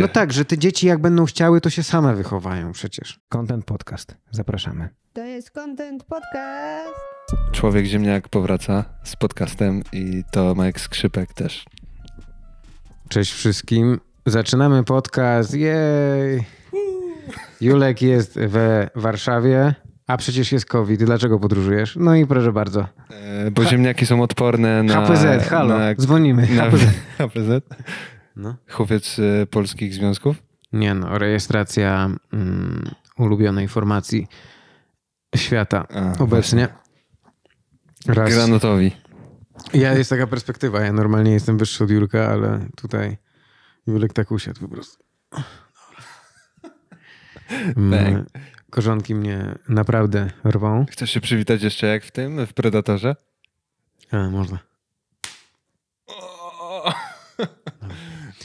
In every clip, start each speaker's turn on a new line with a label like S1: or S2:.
S1: No tak, że te dzieci jak będą chciały, to się same wychowają przecież. Content Podcast. Zapraszamy. To jest Content
S2: Podcast. Człowiek Ziemniak powraca z podcastem i to Mike Skrzypek też.
S1: Cześć wszystkim. Zaczynamy podcast. Jej! Julek jest we Warszawie. A przecież jest COVID, dlaczego podróżujesz? No i proszę bardzo. E, bo ziemniaki są odporne na... HPZ, halo, na, dzwonimy. Na, HPZ. HPZ No. E, polskich związków? Nie no, rejestracja mm, ulubionej formacji świata A, obecnie. Raz. Granatowi. Ja jest taka perspektywa. Ja normalnie jestem wyższy od Jurka, ale tutaj Jurek tak usiadł po prostu. Dobra. Tak. Mm, korzonki mnie naprawdę rwą. Chcesz się przywitać jeszcze jak w tym, w Predatorze? A, można.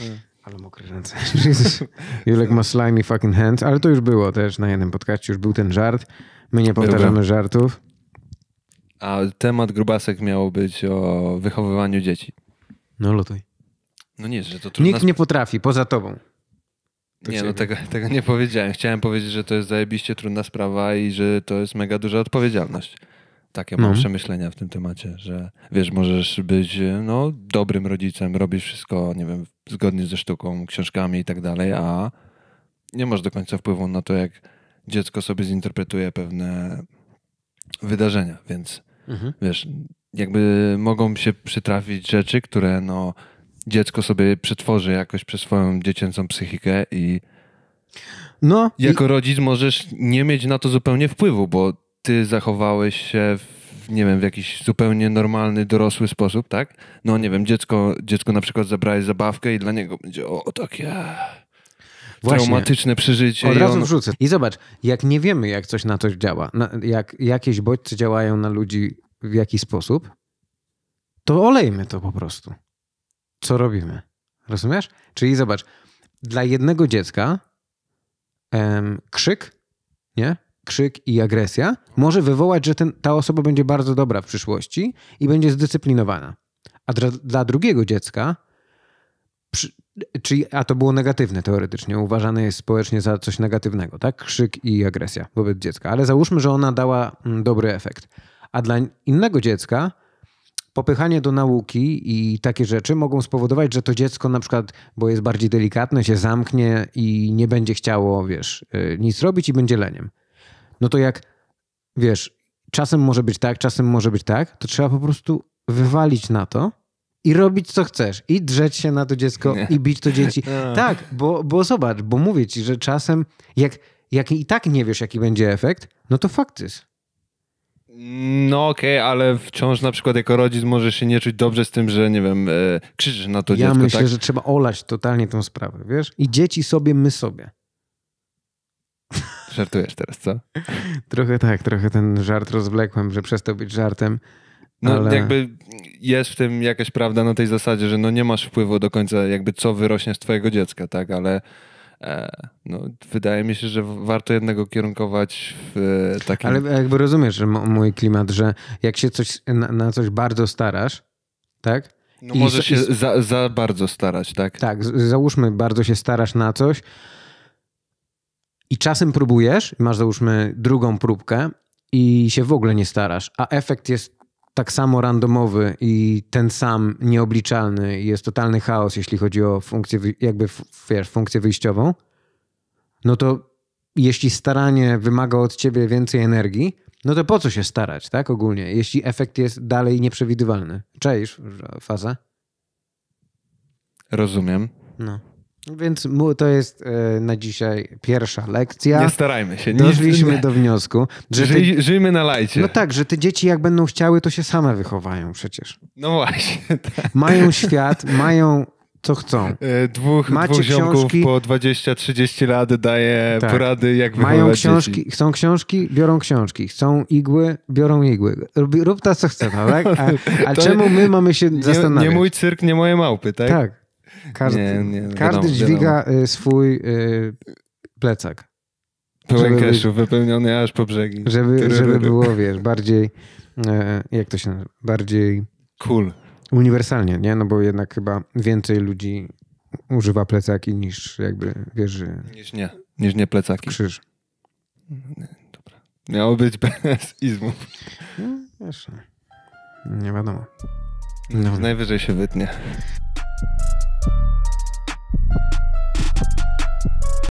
S1: Mm. Ale mokre ręce. Julek ma slimy fucking hands, ale to już było też na jednym podcaście, już był ten żart. My nie powtarzamy żartów.
S2: A temat grubasek miał być o wychowywaniu dzieci.
S1: No lutuj. No nie, że to trudno. Nikt nie potrafi, poza tobą.
S2: To nie, no ciebie. no tego, tego nie powiedziałem. Chciałem powiedzieć, że to jest zajebiście trudna sprawa i że to jest mega duża odpowiedzialność. Takie mam no. przemyślenia w tym temacie, że wiesz, możesz być no, dobrym rodzicem, robisz wszystko, nie wiem, zgodnie ze sztuką, książkami i tak dalej, a nie masz do końca wpływu na to, jak dziecko sobie zinterpretuje pewne wydarzenia, więc mhm. wiesz, jakby mogą się przytrafić rzeczy, które no, dziecko sobie przetworzy jakoś przez swoją dziecięcą psychikę i
S1: no, jako i... rodzic
S2: możesz nie mieć na to zupełnie wpływu, bo ty zachowałeś się w, nie wiem, w jakiś zupełnie normalny, dorosły sposób, tak? No nie wiem, dziecko, dziecko na przykład zabrałeś zabawkę i dla niego będzie o, takie... Właśnie. traumatyczne przeżycie. Od razu on... wrzucę.
S1: I zobacz, jak nie wiemy, jak coś na coś działa, na, jak jakieś bodźce działają na ludzi w jakiś sposób, to olejmy to po prostu. Co robimy? Rozumiesz? Czyli zobacz, dla jednego dziecka em, krzyk, nie? krzyk i agresja może wywołać, że ten, ta osoba będzie bardzo dobra w przyszłości i będzie zdyscyplinowana. A dla, dla drugiego dziecka, przy, czyli, a to było negatywne teoretycznie, uważane jest społecznie za coś negatywnego, tak? Krzyk i agresja wobec dziecka. Ale załóżmy, że ona dała mm, dobry efekt. A dla innego dziecka, popychanie do nauki i takie rzeczy mogą spowodować, że to dziecko na przykład, bo jest bardziej delikatne, się zamknie i nie będzie chciało, wiesz, y, nic robić i będzie leniem. No to jak, wiesz, czasem może być tak, czasem może być tak, to trzeba po prostu wywalić na to i robić co chcesz. I drzeć się na to dziecko nie. i bić to dzieci. No. Tak, bo, bo zobacz, bo mówię ci, że czasem jak, jak i tak nie wiesz, jaki będzie efekt, no to fakt jest.
S2: No okej, okay, ale wciąż na przykład jako rodzic możesz się nie czuć dobrze z tym, że nie wiem, e, krzyczysz na to ja dziecko. Ja myślę, tak? że
S1: trzeba olać totalnie tą sprawę, wiesz? I dzieci sobie, my sobie.
S2: Żartujesz teraz, co?
S1: Trochę tak, trochę ten żart rozwlekłem, że przestał być żartem. No ale... jakby
S2: jest w tym jakaś prawda na tej zasadzie, że no nie masz wpływu do końca jakby co wyrośnie z twojego dziecka, tak, ale e, no, wydaje mi się, że warto jednego kierunkować w e, takim... Ale
S1: jakby rozumiesz że mój klimat, że jak się coś, na, na coś bardzo starasz, tak? No może się i... za,
S2: za bardzo starać,
S1: tak? Tak, załóżmy bardzo się starasz na coś, i czasem próbujesz, masz załóżmy drugą próbkę i się w ogóle nie starasz, a efekt jest tak samo randomowy i ten sam nieobliczalny i jest totalny chaos, jeśli chodzi o funkcję, jakby wiesz, funkcję wyjściową, no to jeśli staranie wymaga od ciebie więcej energii, no to po co się starać, tak ogólnie, jeśli efekt jest dalej nieprzewidywalny? Cześć, faza? Rozumiem. No. Więc to jest e, na dzisiaj pierwsza lekcja. Nie starajmy się. Nie Doszliśmy do wniosku, że Żyj, ty,
S2: żyjmy na lajcie. No
S1: tak, że te dzieci jak będą chciały, to się same wychowają przecież. No właśnie. Tak. Mają świat, mają co chcą. E, dwóch, Macie dwóch ziomków książki,
S2: po 20-30 lat daje tak. porady, jak Mają książki,
S1: dzieci. chcą książki, biorą książki. Chcą igły, biorą igły. Rób, rób ta, co chce, tak? A, a czemu my mamy się zastanawiać? Nie, nie mój
S2: cyrk, nie moje małpy, tak?
S1: Tak. Każdy, nie,
S2: nie, no każdy wiadomo, dźwiga
S1: wiadomo. Y, swój y, plecak. Pełen cashu, wypełniony aż po brzegi. Żeby, żeby było, wiesz, bardziej, e, jak to się nazywa, bardziej... Cool. Uniwersalnie, nie? No bo jednak chyba więcej ludzi używa plecaki niż jakby wiesz, Niż nie, niż nie plecaki. Krzyż. Dobra. Miało być bez izmu.
S2: No, wiesz, nie wiadomo. No. Najwyżej się wytnie.